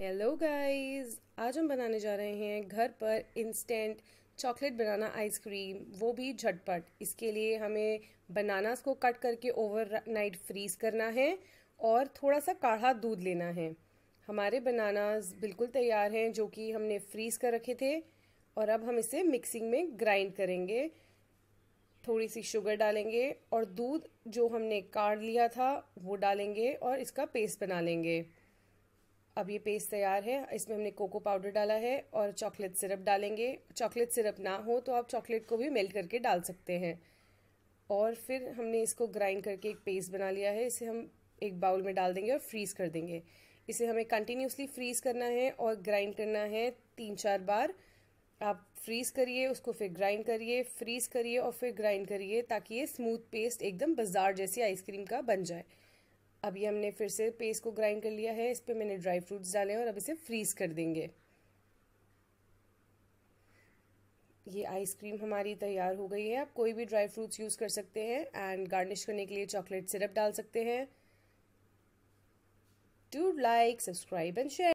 hello guys आज हम बनाने जा रहे हैं घर पर इंस्टेंट चॉकलेट बनाना आइसक्रीम वो भी झटपट इसके लिए हमें बनानास को कट करके ओवर नाइट फ्रीज करना है और थोड़ा सा काढ़ा दूध लेना है हमारे बनानास बिल्कुल तैयार हैं जो कि हमने फ्रीज कर रखे थे और अब हम इसे मिक्सिंग में ग्राइंड करेंगे थोड़ी सी शुगर डालेंगे और दूध जो हमने काढ़ लिया था वो डालेंगे और इसका पेस्ट बना लेंगे अब ये पेस्ट तैयार है इसमें हमने कोको पाउडर डाला है और चॉकलेट सिरप डालेंगे चॉकलेट सिरप ना हो तो आप चॉकलेट को भी मेल्ट करके डाल सकते हैं और फिर हमने इसको ग्राइंड करके एक पेस्ट बना लिया है इसे हम एक बाउल में डाल देंगे और फ्रीज़ कर देंगे इसे हमें कंटिन्यूसली फ्रीज़ करना है और ग्राइंड करना है तीन चार बार आप फ्रीज़ करिए उसको फिर ग्राइंड करिए फ्रीज़ करिए और फिर ग्राइंड करिए ताकि ये स्मूथ पेस्ट एकदम बाजार जैसी आइसक्रीम का बन जाए अभी हमने फिर से पेस्ट को ग्राइंड कर लिया है इस पर मैंने ड्राई फ्रूट्स डाले हैं और अब इसे फ्रीज़ कर देंगे ये आइसक्रीम हमारी तैयार हो गई है आप कोई भी ड्राई फ्रूट्स यूज़ कर सकते हैं एंड गार्निश करने के लिए चॉकलेट सिरप डाल सकते हैं to like subscribe and share